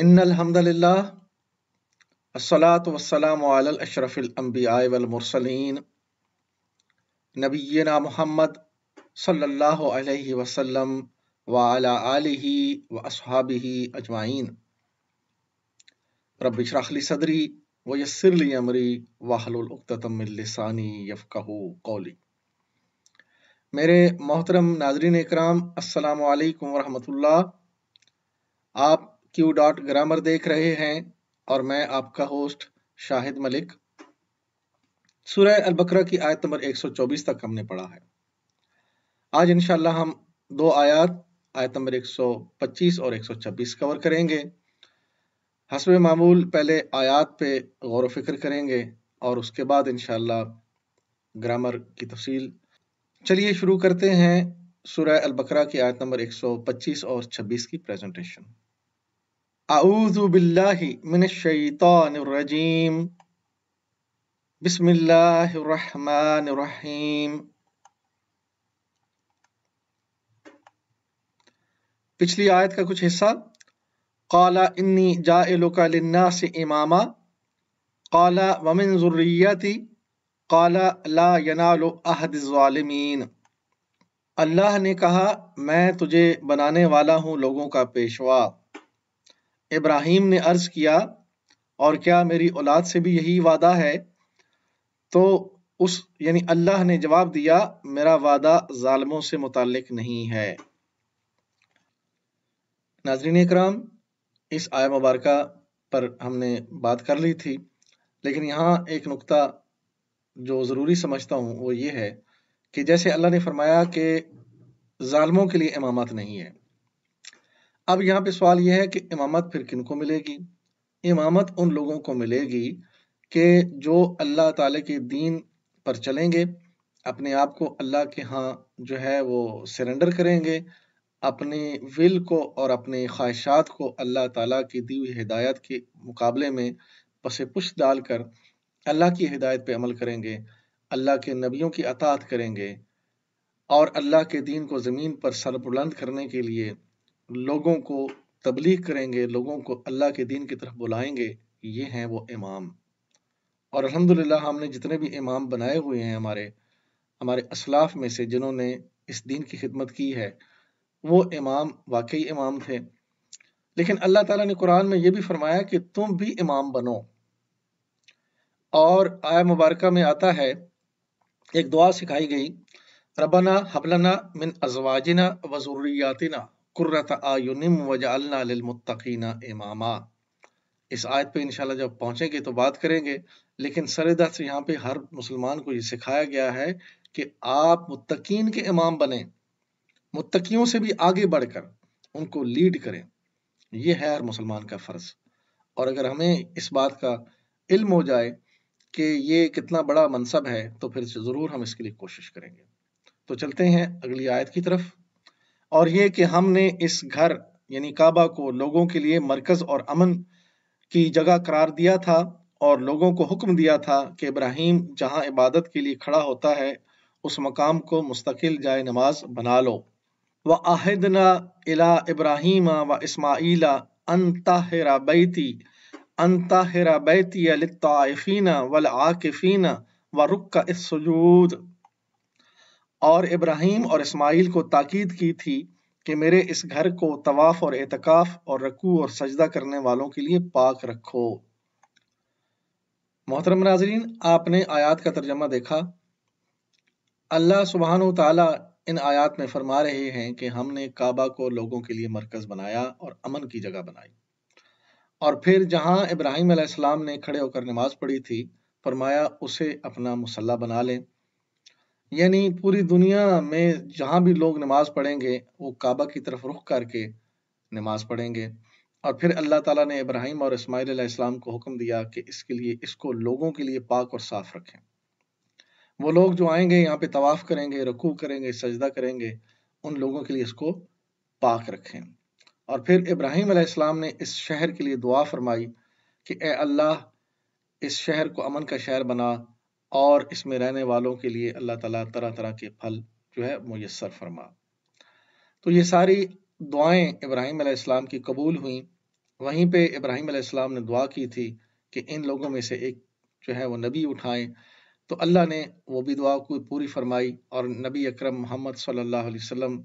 इनहमदल्लासलातमसलामशरफ़िलम्बियामरसलिन नबीना मोहम्मद सल्लल्लाहु अलैहि वसल्लम अजमाइन रब सदरी व अमरी वाहलतमिलसानी कौली मेरे मोहतरम नाजरीन कराम अस्सलाम वालेकुम रहमतुल्लाह आप क्यू डॉट ग्रामर देख रहे हैं और मैं आपका होस्ट शाहिद मलिक अल बकरा की आयत नंबर 124 तक हमने पढ़ा है आज इंशाल्लाह हम दो आयत आयत नंबर 125 और 126 कवर करेंगे हसब मामूल पहले आयात पे गौर फिक्र करेंगे और उसके बाद इंशाल्लाह ग्रामर की तफसील चलिए शुरू करते हैं अल अलबकरा की आयत नंबर 125 और 26 की प्रेजेंटेशन आऊज़ुबिल्लाहिमिनश्शैतानिर्रजीम बिस्मिल्लाहिर्रहमानिर्रहीम पिछली आयत का कुछ हिस्सा काला इन्नी जाएलुका للناس इमामा قال ومن ذريتي قال لا ينال अहद الظالمين अल्लाह ने कहा मैं तुझे बनाने वाला हूँ लोगों का पेशवा इब्राहिम ने अर्ज़ किया और क्या मेरी औलाद से भी यही वादा है तो उस यानी अल्लाह ने जवाब दिया मेरा वादा ालमों से मुतालिक नहीं है नाजरीन कराम इस आय मुबारक पर हमने बात कर ली थी लेकिन यहाँ एक नुकता जो ज़रूरी समझता हूँ वो ये है कि जैसे अल्लाह ने फरमाया कि जालमों के लिए इमामत नहीं है अब यहाँ पे सवाल यह है कि इमामत फिर किन को मिलेगी इमामत उन लोगों को मिलेगी कि जो अल्लाह ताले के दीन पर चलेंगे अपने आप को अल्लाह के यहाँ जो है वो सरेंडर करेंगे अपने विल को और अपने ख्वाहिशात को अल्लाह ताला की दी हुई हिदायत के मुकाबले में पसे पुश डाल कर अल्लाह की हिदायत पे अमल करेंगे अल्लाह के नबियों की अतात करेंगे और अल्लाह के दीन को ज़मीन पर सरबुलंद करने के लिए लोगों को तबलीग करेंगे लोगों को अल्लाह के दीन की तरफ बुलाएंगे ये हैं वो इमाम और अल्हम्दुलिल्लाह हमने जितने भी इमाम बनाए हुए हैं हमारे हमारे असलाफ में से जिन्होंने इस दीन की खिदमत की है वो इमाम वाकई इमाम थे लेकिन अल्लाह ताला ने कुरान में ये भी फरमाया कि तुम भी इमाम बनो और आया मुबारक में आता है एक दुआ सिखाई गई रबना हबलना मिन अजवाजना वजूरियातना इमामा इस आयत पे इंशाल्लाह जब पहुँचेंगे तो बात करेंगे लेकिन सरदस्त यहाँ पे हर मुसलमान को ये सिखाया गया है कि आप मुतकीन के इमाम बने मुत्तकियों से भी आगे बढ़कर उनको लीड करें यह है हर मुसलमान का फ़र्ज़ और अगर हमें इस बात का इल्म हो जाए कि ये कितना बड़ा मनसब है तो फिर ज़रूर हम इसके लिए कोशिश करेंगे तो चलते हैं अगली आयत की तरफ और ये कि हमने इस घर यानी काबा को लोगों के लिए मरकज़ और अमन की जगह करार दिया था और लोगों को हुक्म दिया था कि इब्राहिम जहां इबादत के लिए खड़ा होता है उस मकाम को मुस्तकिल जाए नमाज बना लो व आहदना इला इब्राहिम व इसमाइला अनताहरा बैती अनताहरा बैती लिताफ़ीना वल आकिफ़ीना व रुक का इस सजूद और इब्राहिम और इस्माइल को ताकीद की थी कि मेरे इस घर को तवाफ़ और एतकाफ़ और रकू और सजदा करने वालों के लिए पाक रखो मोहतरम नाजरीन आपने आयात का तर्जमा देखा अल्लाह सुबहान तला इन आयात में फरमा रहे हैं कि हमने काबा को लोगों के लिए मरकज़ बनाया और अमन की जगह बनाई और फिर जहाँ इब्राहिम ने खड़े होकर नमाज़ पढ़ी थी फरमाया उसे अपना मुसल्ला बना लें यानी पूरी दुनिया में जहाँ भी लोग नमाज पढ़ेंगे वो काबा की तरफ रुख करके नमाज पढ़ेंगे और फिर अल्लाह ताला ने इब्राहिम और इस्माईल इस्लाम को हुक्म दिया कि इसके लिए इसको लोगों के लिए पाक और साफ रखें वो लोग जो आएंगे यहाँ पे तवाफ़ करेंगे रकू करेंगे सजदा करेंगे उन लोगों के लिए इसको पाक रखें और फिर इब्राहिम इस्लाम ने इस शहर के लिए दुआ फरमाई कि ए अल्लाह इस शहर को अमन का शहर बना और इसमें रहने वालों के लिए अल्लाह ताला तरह तरह के फल जो है मैसर फरमा तो ये सारी दुआएं इब्राहिम अलैहिस्सलाम की कबूल हुई वहीं पे इब्राहिम अलैहिस्सलाम ने दुआ की थी कि इन लोगों में से एक जो है वो नबी उठाएं तो अल्लाह ने वो भी दुआ को पूरी फरमाई और नबी अकरम मोहम्मद सल्लल्लाहु अलैहि वसल्लम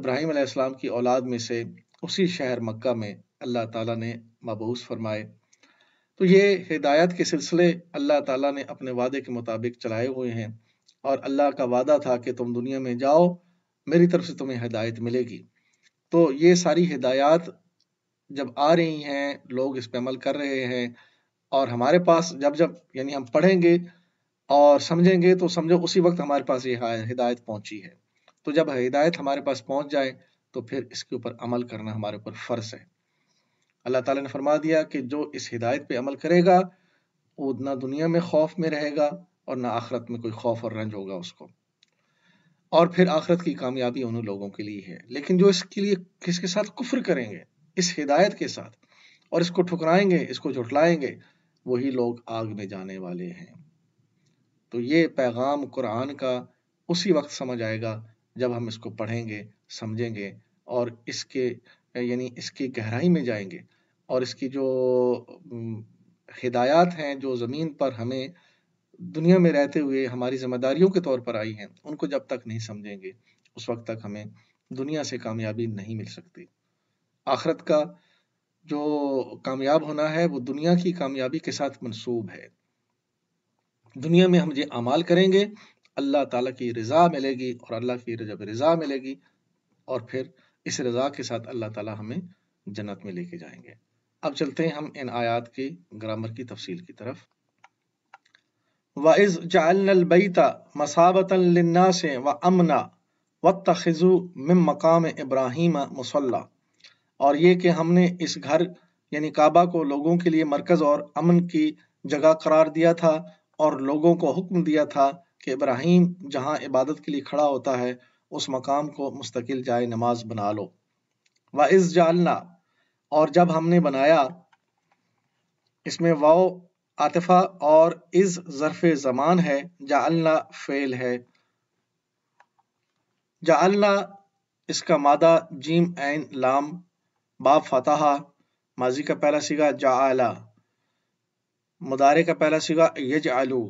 इब्राहिम आसमाम की औलाद में से उसी शहर मक्का में अल्लाह ताला ने मबूस फरमाए तो ये हिदायत के सिलसिले अल्लाह ताला ने अपने वादे के मुताबिक चलाए हुए हैं और अल्लाह का वादा था कि तुम दुनिया में जाओ मेरी तरफ से तुम्हें हिदायत मिलेगी तो ये सारी हिदायत जब आ रही हैं लोग इस पर अमल कर रहे हैं और हमारे पास जब जब यानी हम पढ़ेंगे और समझेंगे तो समझो उसी वक्त हमारे पास ये हिदायत पहुंची है तो जब हिदायत हमारे पास पहुंच जाए तो फिर इसके ऊपर अमल करना हमारे ऊपर फ़र्ज़ है अल्लाह ताला ने फरमा दिया कि जो इस हिदायत पे अमल करेगा वो ना दुनिया में खौफ में रहेगा और ना आखरत में कोई खौफ और रंज होगा उसको और फिर आखरत की कामयाबी उन लोगों के लिए है लेकिन जो इसके लिए किसके साथ कुफर करेंगे इस हिदायत के साथ और इसको ठुकराएंगे इसको झुटलाएंगे वही लोग आग में जाने वाले हैं तो ये पैगाम कुरान का उसी वक्त समझ आएगा जब हम इसको पढ़ेंगे समझेंगे और इसके यानी इसकी गहराई में जाएंगे और इसकी जो हिदायत हैं जो ज़मीन पर हमें दुनिया में रहते हुए हमारी जिम्मेदारियों के तौर पर आई हैं उनको जब तक नहीं समझेंगे उस वक्त तक हमें दुनिया से कामयाबी नहीं मिल सकती आखरत का जो कामयाब होना है वो दुनिया की कामयाबी के साथ मनसूब है दुनिया में हम ये अमाल करेंगे अल्लाह ताला की रज़ा मिलेगी और अल्लाह की जब रज़ा मिलेगी और फिर इस रज़ा के साथ अल्लाह ताला हमें जन्नत में लेके जाएंगे अब चलते हैं हम इन आयात की ग्रामर की तफसील की तरफ वाइज जालबैता मसाबतन्ना से व अमना व तखज़ु मम मकाम इब्राहिम मसल्ला और ये कि हमने इस घर यानी काबा को लोगों के लिए मरकज़ और अमन की जगह करार दिया था और लोगों को हुक्म दिया था कि इब्राहिम जहाँ इबादत के लिए खड़ा होता है उस मकाम को मुस्तकिल जाए नमाज बना लो वाइज जालना और जब हमने बनाया इसमें वाओ आतिफा और इज जरफ जमान है जालना फेल है जालना इसका मादा जीम एन लाम बाप फतहा माजी का पहला सिगा जाला मुदारे का पहला सिगा यज आलू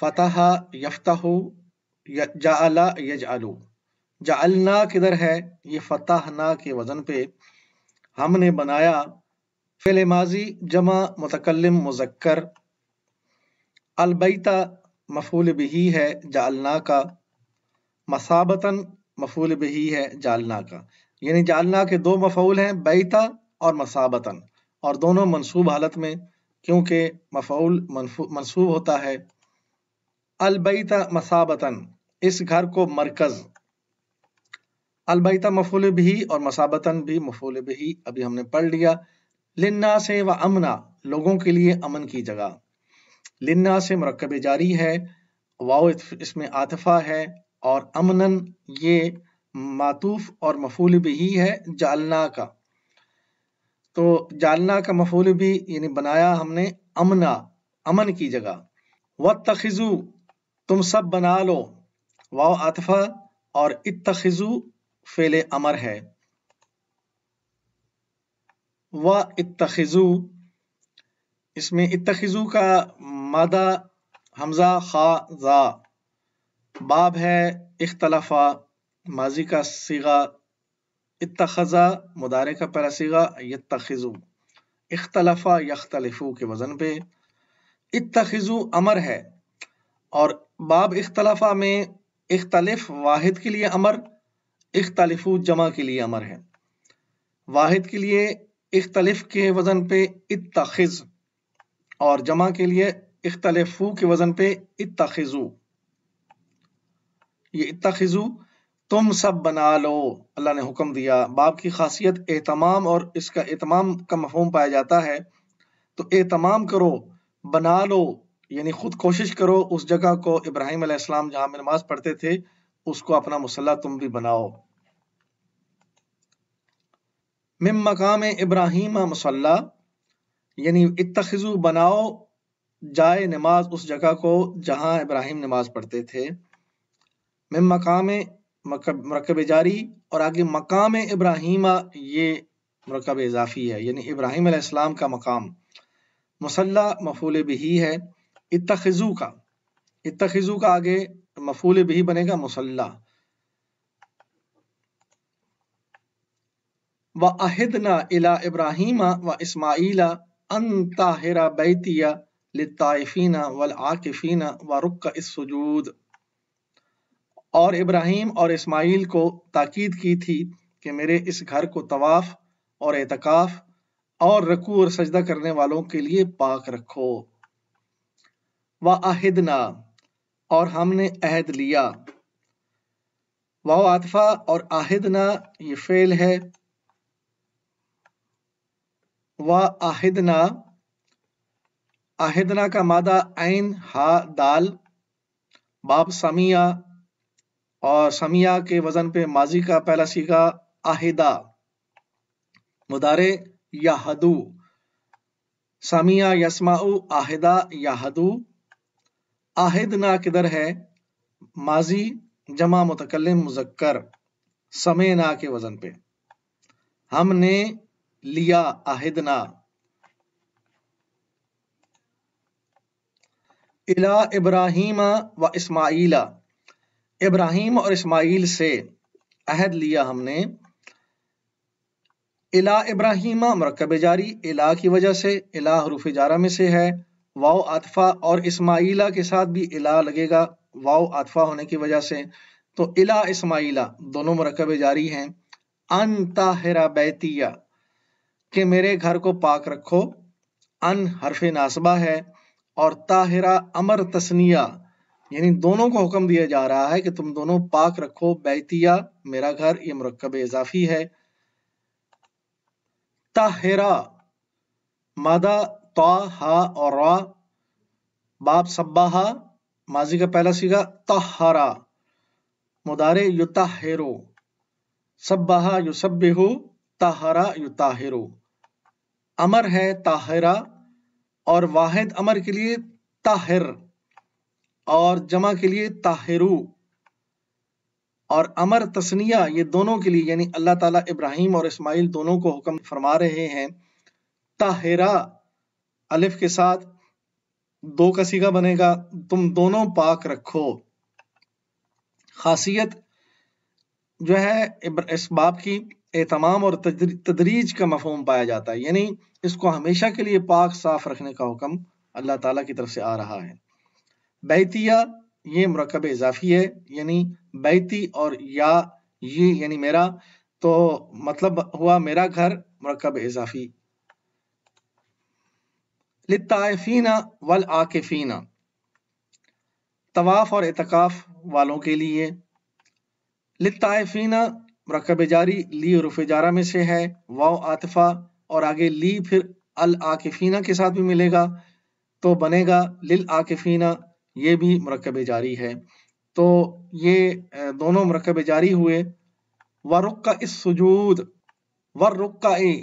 फतहा यफ्ताह जाला यज आलू जालना किधर है ये ना के वजन पे हमने बनाया फ़िल माजी जमा मुतकलम मुजक्कर अलबैता मफूल बही है जालना का मसाबतन मफूल बही है जालना का यानी जालना के दो मफूल हैं बैता और मसाबतन और दोनों मनसूब हालत में क्योंकि मफूल मनसूब होता है अलबैता मसाबतन इस घर को मरकज़ अलबैता मफूल भी और मसाबतन भी मफूल भी अभी हमने पढ़ लिया लिन्ना से व अमना लोगों के लिए अमन की जगह लिन्ना से मरकब जारी है वाओ इसमें आतफा है और अमनन ये मातूफ और मफूल भी है जालना का तो जालना का मफूल भी यानी बनाया हमने अमना अमन की जगह व तखिजू तुम सब बना लो वाओ आतफा और इतखिजू फेले अमर है व इतखज़ू इसमें इतखिजू का मादा हमजा खा जा बाब है इख्तलफा माजी का सीगा इतखज़ा मुदारे का पहला सीगा यतखज़ू इख्तलफा यख्तलफू के वज़न पे इतखज़ू अमर है और बाब इख्तलफा में इख्तलिफ वाहिद के लिए अमर इख्तलिफु जमा के लिए अमर है वाहिद के लिए इख्तलिफ के वज़न पे इतखज़ और जमा के लिए इख्तलफू के वज़न पे इतखज़ू ये इतखज़ू तुम सब बना लो अल्लाह ने हुक्म दिया बाप की खासियत एहतमाम और इसका एहतमाम का मफहम पाया जाता है तो एहतमाम करो बना लो यानी खुद कोशिश करो उस जगह को इब्राहिम आसमाम जहाँ में नमाज पढ़ते थे उसको अपना मुसल्ला तुम भी बनाओ मिम मकाम इब्राहिम मसल्ला यानी इतखज़ु बनाओ जाए नमाज उस जगह को जहां इब्राहिम नमाज पढ़ते थे मिम मकाम मरकब जारी और आगे मकाम इब्राहिम ये मरकब इजाफी है यानी इब्राहिम अलैहिस्सलाम का मकाम मसल्ला मफूल बिही है इतखज़ू का इतखज़ू का आगे मफूल बिही बनेगा मसल्ला व इला इब्राहिम व इसमाइला अंताहिरा बैतिया लिताइफीना वल आकिफीना व रुक सुजूद और इब्राहिम और इस्माइल को ताकीद की थी कि मेरे इस घर को तवाफ़ और एतकाफ़ और रकू और सजदा करने वालों के लिए पाक रखो व आहिदना और हमने अहद लिया वाह आतफा और आहिदना ये फेल है व आहिदना आहिदना का मादा आन हा दाल बाप समिया और समिया के वजन पे माजी का पहला सीखा आहिदा मुदारे याहदू समिया यस्माऊ आहिदा याहदू आहिदना किधर है माजी जमा मुतकलम मुजक्कर समेना के वजन पे हमने लिया अहिदना इला इब्राहिम व इस्माइला इब्राहिम और इस्माइल से अहद लिया हमने इला इब्राहिम मरकब जारी इला की वजह से इला हरूफ जारा में से है वाओ आतफा और इस्माइला के साथ भी इला लगेगा वाओ आतफा होने की वजह से तो इला इस्माइला दोनों मरकब जारी हैं अन ताहिरा बैतिया कि मेरे घर को पाक रखो अन हरफे नासबा है और ताहिरा अमर तस्निया यानी दोनों को हुक्म दिया जा रहा है कि तुम दोनों पाक रखो बैतिया मेरा घर ये मरकब इजाफी है ताहिरा मादा ता हा और रा बाप सब्बा माजी का पहला सीगा तहरा मुदारे युताहिरो सब्बाहा युसब्बिहु तहरा युताहिरो अमर है ताहिरा और वाहिद अमर के लिए ताहिर और जमा के लिए ताहिरु और अमर तस्निया ये दोनों के लिए यानी अल्लाह ताला इब्राहिम और इस्माइल दोनों को हुक्म फरमा रहे हैं ताहिरा अलिफ के साथ दो का सीगा बनेगा तुम दोनों पाक रखो खासियत जो है इस बाप की एहतमाम और तदरीज का मफहम पाया जाता है यानी इसको हमेशा के लिए पाक साफ रखने का हुक्म अल्लाह ताला की तरफ से आ रहा है बैतिया ये मरकब इजाफी है यानी बैती और या ये यानी मेरा तो मतलब हुआ मेरा घर मरकब इजाफी लिताफ़ीना वल आकेफीना तवाफ़ और इतकाफ़ वालों के लिए लिताफ़ीना मरकब जारी ली और जारा में से है वाव आतफा और आगे ली फिर अल आकिफीना के साथ भी मिलेगा तो बनेगा लिल आकफीना ये भी मरकब जारी है तो ये दोनों मरकब जारी हुए वर्रुक का इस सजूद वर रुका ए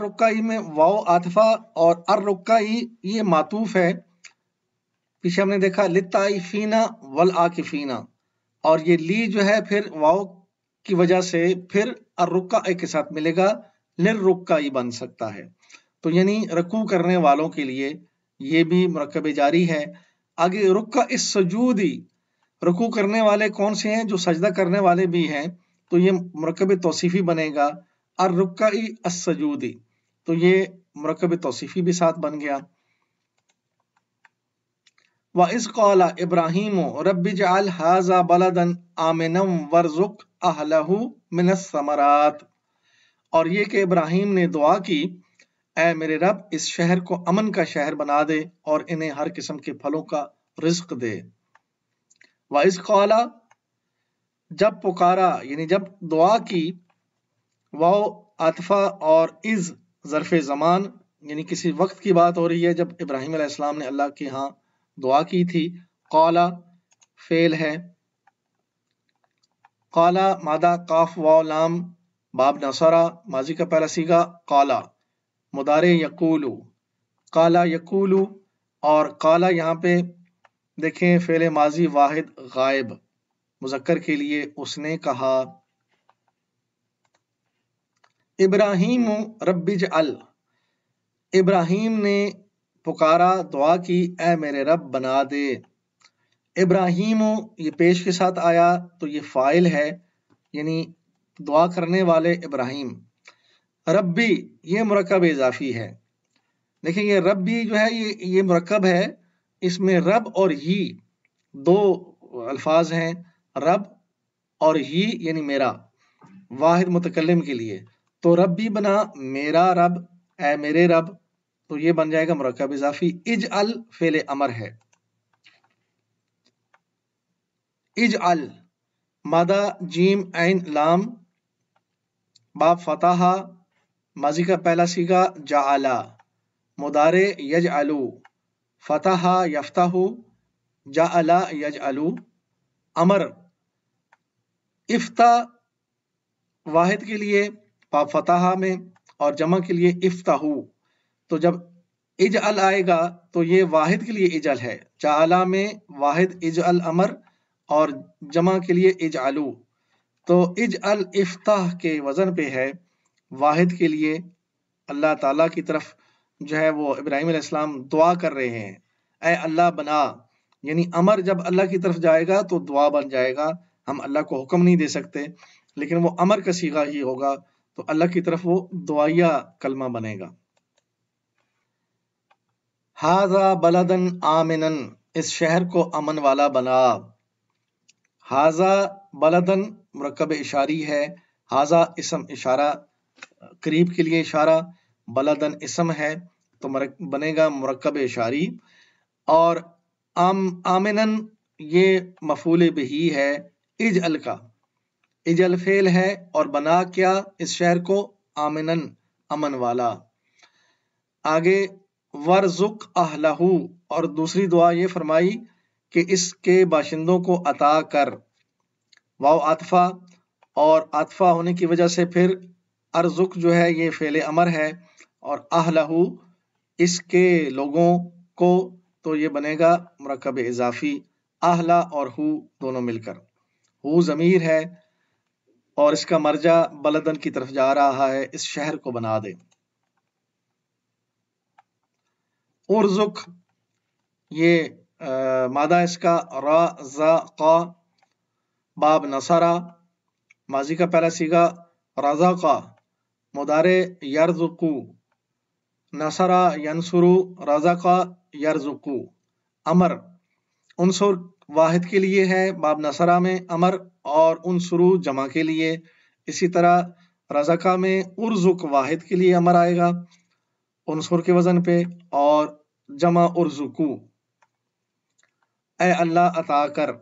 रुका में वाओ आतफा और अर रुका ये मातूफ है पीछे हमने देखा फीना वल आकफीना और ये ली जो है फिर वाओ की वजह से फिर अरुका एक के साथ मिलेगा निर्रुक्का ही बन सकता है तो यानी रकू करने वालों के लिए ये भी मरकब जारी है आगे रुक्का इस सजूदी रकू करने वाले कौन से हैं जो सजदा करने वाले भी हैं तो ये मरकब तोसीफ़ी बनेगा और इस सजूदी तो ये मरकब तोसीफ़ी भी साथ बन गया व इसकला इब्राहिम आमिनम वर्जुक अहलहू और ये कि इब्राहिम ने दुआ की ए मेरे रब इस शहर को अमन का शहर बना दे और इन्हें हर किस्म के फलों का रिस्क दे वाइस इसकला जब पुकारा यानी जब दुआ की वाओ अतफा और इज़ ज़रफ़ ज़मान यानी किसी वक्त की बात हो रही है जब इब्राहिम ने अल्लाह के यहाँ दुआ की थी कौला फेल है कौला मादा काफ वाव लाम बाब नसरा माजी का पहला सीगा कौला मुदारे यकूलू काला यकूलू और काला यहाँ पे देखें फेल माजी वाहिद गायब मुजक्कर के लिए उसने कहा इब्राहिम रब्बिज अल इब्राहिम ने पुकारा दुआ की ए मेरे रब बना दे इब्राहिम ये पेश के साथ आया तो ये फ़ाइल है यानी दुआ करने वाले इब्राहिम रब्बी ये मरकब इजाफी है देखिए ये रब्बी जो है ये ये मरकब है इसमें रब और ही दो अल्फाज हैं रब और ही यानी मेरा वाहिद मुतकलम के लिए तो रब भी बना मेरा रब ए मेरे रब तो ये बन जाएगा मरकब इजाफी इज अल फेल अमर है इज अल मादा जीम ऐन लाम बाप फताहा माजी का पहला सीगा जाला मुदारे यज अलू फताहा जा जाला यज अलू अमर इफ्ता वाहिद के लिए बाप फताहा में और जमा के लिए इफ्ताहू तो जब इज अल आएगा तो ये वाहिद के लिए इज अल है चाला में वाहिद इज अल अमर और जमा के लिए इज आलू तो इज अल इफ्ताह के वज़न पे है वाहिद के लिए अल्लाह ताला की तरफ जो है वो इब्राहिम इस्लाम दुआ कर रहे हैं ए अल्लाह बना यानी अमर जब अल्लाह की तरफ जाएगा तो दुआ बन जाएगा हम अल्लाह को हुक्म नहीं दे सकते लेकिन वो अमर का सीगा ही होगा तो अल्लाह की तरफ वो दुआया कलमा बनेगा हाजा बलदन आमिनन इस शहर को अमन वाला बना हाजा बलदन मरकब इशारी है हाजा इसम इशारा करीब के लिए इशारा बलदन इसम है तो मरक, बनेगा मरकब इशारी और आम आमिनन ये मफूल बही है इज अल का इज अल फेल है और बना क्या इस शहर को आमिनन अमन वाला आगे वरजुक अहलहू और दूसरी दुआ ये फरमाई कि इसके बाशिंदों को अता कर वाओ आतफा और आतफा होने की वजह से फिर अरजुक जो है ये फेल अमर है और अहलहू इसके लोगों को तो ये बनेगा मरकब इजाफी आहला और हु दोनों मिलकर हु ज़मीर है और इसका मर्जा बलदन की तरफ जा रहा है इस शहर को बना दे उर्जुक ये आ, मादा इसका रा जा का बाब नसारा माजी का पहला सीगा रजा का मुदारे यरजुकू नसरा यंसुरु राजा का यरजुकू अमर उनसुर वाहिद के लिए है बाब नसरा में अमर और उनसुरु जमा के लिए इसी तरह रजाका में उर्जुक वाहिद के लिए अमर आएगा उनसुर के वजन पे और जमा उर्जुकू ए अल्लाह अता कर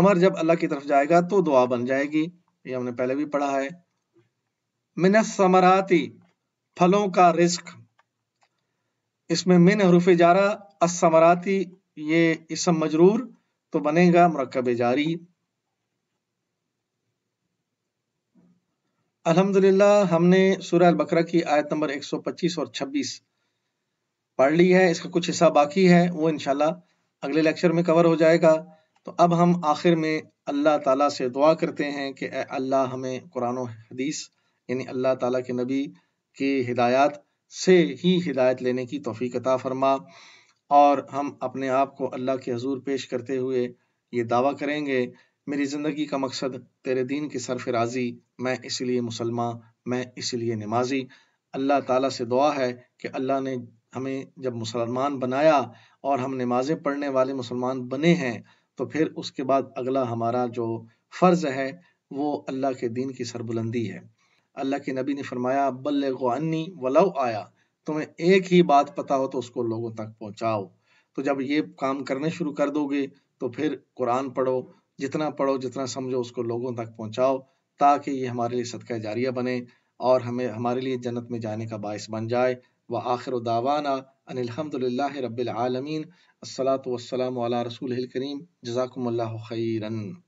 अमर जब अल्लाह की तरफ जाएगा तो दुआ बन जाएगी ये हमने पहले भी पढ़ा है मिन समराती फलों का रिस्क इसमें मिन हरूफ जारा असमराती ये इसम मजरूर तो बनेगा मरकब जारी अल्हम्दुलिल्लाह हमने सूरह बकरा की आयत नंबर 125 और 26 पढ़ ली है इसका कुछ हिस्सा बाकी है वो इनशाला अगले लेक्चर में कवर हो जाएगा तो अब हम आखिर में अल्लाह ताला से दुआ करते हैं कि अल्लाह हमें कुरान हदीस यानी अल्लाह ताला के नबी की हिदायत से ही हिदायत लेने की तोफ़ी अता फरमा और हम अपने आप को अल्लाह के हजूर पेश करते हुए ये दावा करेंगे मेरी ज़िंदगी का मकसद तेरे दीन की सरफराजी मैं इसलिए मुसलमान मैं इसलिए नमाजी अल्लाह ताला से दुआ है कि अल्लाह ने हमें जब मुसलमान बनाया और हम नमाज़ें पढ़ने वाले मुसलमान बने हैं तो फिर उसके बाद अगला हमारा जो फ़र्ज़ है वो अल्लाह के दीन की सरबुलंदी है अल्लाह के नबी ने फरमाया बल्ले अन्नी वलव आया तुम्हें एक ही बात पता हो तो उसको लोगों तक पहुँचाओ तो जब ये काम करने शुरू कर दोगे तो फिर कुरान पढ़ो जितना पढ़ो जितना समझो उसको लोगों तक पहुँचाओ ताकि ये हमारे लिए सदका जारिया बने और हमें हमारे लिए जन्नत में जाने का बायस बन जाए وآخر دعوانا أن الحمد لله رب العالمين الصلاة والسلام على رسوله الكريم جزاكم الله خيرا